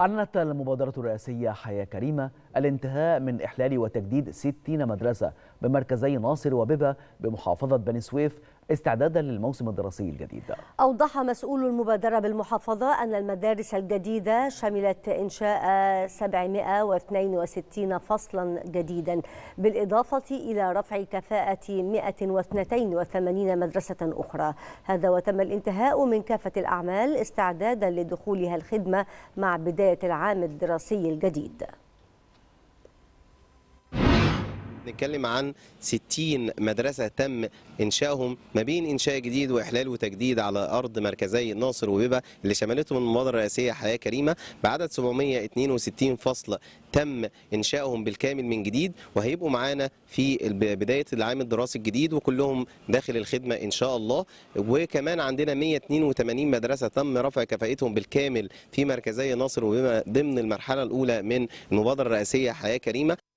أعلنت المبادرة الرئاسية حياة كريمة الانتهاء من إحلال وتجديد 60 مدرسة بمركزي ناصر وبيبة بمحافظة بني سويف استعدادا للموسم الدراسي الجديد أوضح مسؤول المبادرة بالمحافظة أن المدارس الجديدة شملت إنشاء 762 فصلا جديدا بالإضافة إلى رفع كفاءة 182 مدرسة أخرى هذا وتم الانتهاء من كافة الأعمال استعدادا لدخولها الخدمة مع بداية العام الدراسي الجديد بنتكلم عن 60 مدرسة تم إنشائهم ما بين إنشاء جديد وإحلال وتجديد على أرض مركزي ناصر وبيبة اللي شملتهم المبادرة الرئاسيه حياة كريمة بعدد 762 فصل تم إنشائهم بالكامل من جديد وهيبقوا معانا في بداية العام الدراسي الجديد وكلهم داخل الخدمة إن شاء الله وكمان عندنا 182 مدرسة تم رفع كفاءتهم بالكامل في مركزي ناصر وبما ضمن المرحلة الأولى من المبادرة الرئاسية حياة كريمة